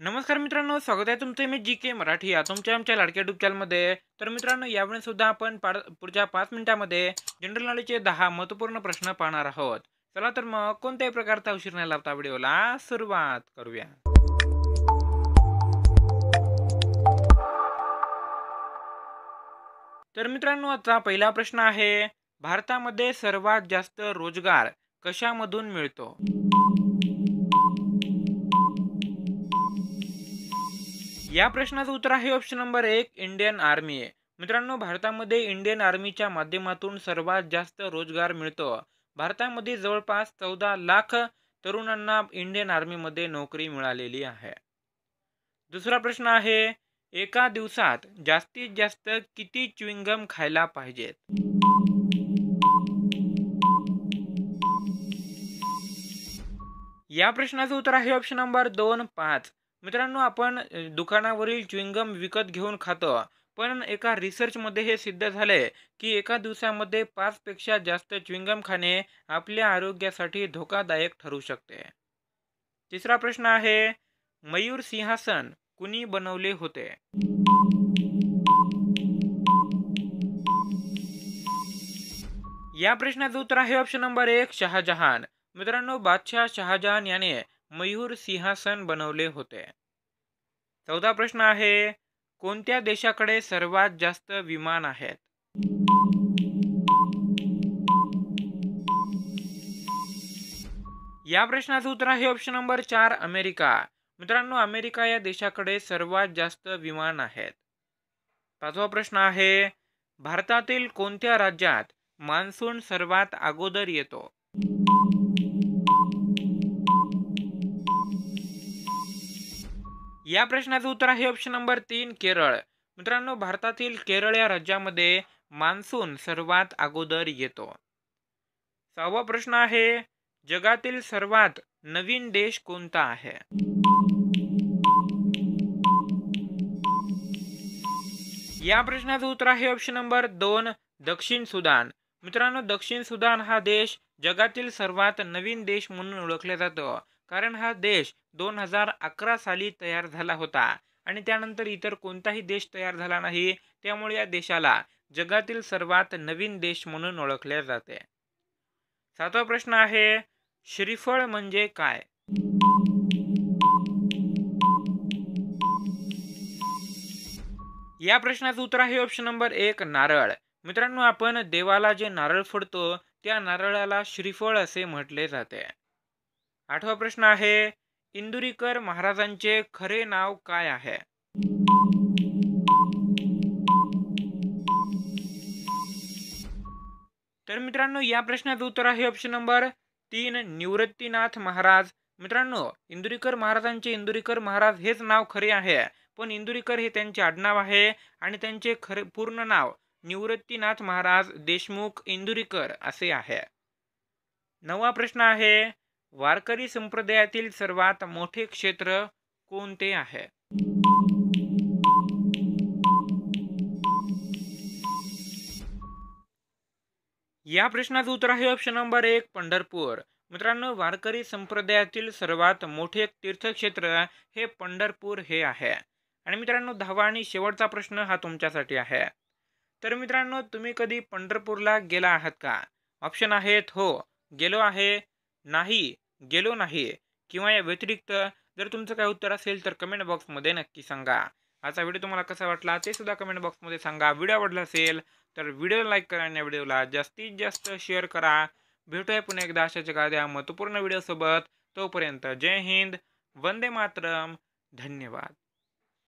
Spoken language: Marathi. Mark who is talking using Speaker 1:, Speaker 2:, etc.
Speaker 1: नमस्कार मित्रांनो स्वागत आहे तुमचं मी जी के मराठी या तुमच्या आमच्या लाडक्या युट्यूब तर मित्रांनो यावेळी सुद्धा आपण पुढच्या पाच मिनिटामध्ये जनरल नॉलेजचे दहा महत्त्वपूर्ण प्रश्न पाहणार आहोत चला तर मग कोणत्याही प्रकारचा उशीर नाही लावता व्हिडिओला सुरुवात करूया तर मित्रांनो आता पहिला प्रश्न आहे भारतामध्ये सर्वात जास्त रोजगार कशामधून मिळतो या प्रश्नाचं उत्तर आहे ऑप्शन नंबर एक इंडियन आर्मी आहे मित्रांनो भारतामध्ये इंडियन आर्मीच्या माध्यमातून सर्वात जास्त रोजगार मिळतो भारतामध्ये जवळपास चौदा लाख तरुणांना इंडियन आर्मी मध्ये नोकरी मिळालेली आहे दुसरा प्रश्न आहे एका दिवसात जास्तीत जास्त किती च्युइंगम खायला पाहिजेत या प्रश्नाचं उत्तर आहे ऑप्शन नंबर दोन पाच मित्रांनो आपण दुकानावरील च्युइंगम विकत घेऊन खातो पण एका रिसर्च मध्ये हे सिद्ध झाले की एका दिवसामध्ये पेक्षा जास्त च्युइंगम खाणे आपल्या आरोग्यासाठी धोकादायक ठरू शकते तिसरा प्रश्न आहे मयूर सिंहासन कुणी बनवले होते या प्रश्नाचं उत्तर आहे ऑप्शन नंबर एक शहाजहान मित्रांनो बादशाह शहाजहान याने मयूर सिंहासन बनवले होते चौदा प्रश्न आहे कोणत्या देशाकडे सर्वात जास्त विमान आहेत या प्रश्नाचं उत्तर आहे ऑप्शन नंबर चार अमेरिका मित्रांनो अमेरिका या देशाकडे सर्वात जास्त विमान आहेत पाचवा प्रश्न आहे भारतातील कोणत्या राज्यात मान्सून सर्वात अगोदर येतो या प्रश्नाचं उत्तर आहे ऑप्शन नंबर तीन केरळ मित्रांनो भारतातील केरळ या राज्यामध्ये मान्सून सर्वात अगोदर येतो सहावा प्रश्न आहे जगातील सर्वात नवीन देश कोणता आहे या प्रश्नाचं उत्तर आहे ऑप्शन नंबर दोन दक्षिण सुदान मित्रांनो दक्षिण सुदान हा देश जगातील सर्वात नवीन देश म्हणून ओळखला जातो कारण हा देश दोन हजार अकरा साली तयार झाला होता आणि त्यानंतर इतर कोणताही देश तयार झाला नाही त्यामुळे या देशाला जगातील सर्वात नवीन देश म्हणून ओळखले जाते सातवा प्रश्न आहे श्रीफळ म्हणजे काय या प्रश्नाचं उत्तर आहे ऑप्शन नंबर एक नारळ मित्रांनो आपण देवाला जे नारळ फोडतो त्या नारळाला श्रीफळ असे म्हटले जाते आठवा प्रश्न आहे इंदुरीकर महाराजांचे खरे नाव काय आहे तर मित्रांनो या प्रश्नाचं उत्तर आहे ऑप्शन नंबर तीन निवृत्तीनाथ महाराज मित्रांनो इंदुरीकर महाराजांचे इंदुरीकर महाराज हेच नाव खरे आहे पण इंदुरीकर हे त्यांचे आडनाव आहे आणि त्यांचे खरे पूर्ण नाव निवृत्तीनाथ महाराज देशमुख इंदुरीकर असे आहे नवा प्रश्न आहे वारकरी संप्रदायातील सर्वात मोठे क्षेत्र कोणते आहे या प्रश्नाचं उत्तर आहे ऑप्शन नंबर एक पंढरपूर मित्रांनो वारकरी संप्रदायातील सर्वात मोठे तीर्थक्षेत्र हे पंढरपूर हे आहे आणि मित्रांनो दहावा आणि शेवटचा प्रश्न हा तुमच्यासाठी आहे तर मित्रांनो तुम्ही कधी पंढरपूरला गेला आहात का ऑप्शन आहेत हो गेलो आहे नाही गेलो नाही किंवा या व्यतिरिक्त जर तुमचं काही उत्तर असेल तर कमेंट बॉक्समध्ये नक्की सांगा आजचा व्हिडिओ तुम्हाला कसा वाटला ते सुद्धा कमेंट बॉक्समध्ये सांगा व्हिडिओ आवडला असेल तर व्हिडिओला लाईक करा आणि व्हिडिओला जास्तीत जास्त शेअर करा भेटूया पुन्हा एकदा अशाच एखाद्या महत्त्वपूर्ण व्हिडिओसोबत तोपर्यंत जय हिंद वंदे मातरम धन्यवाद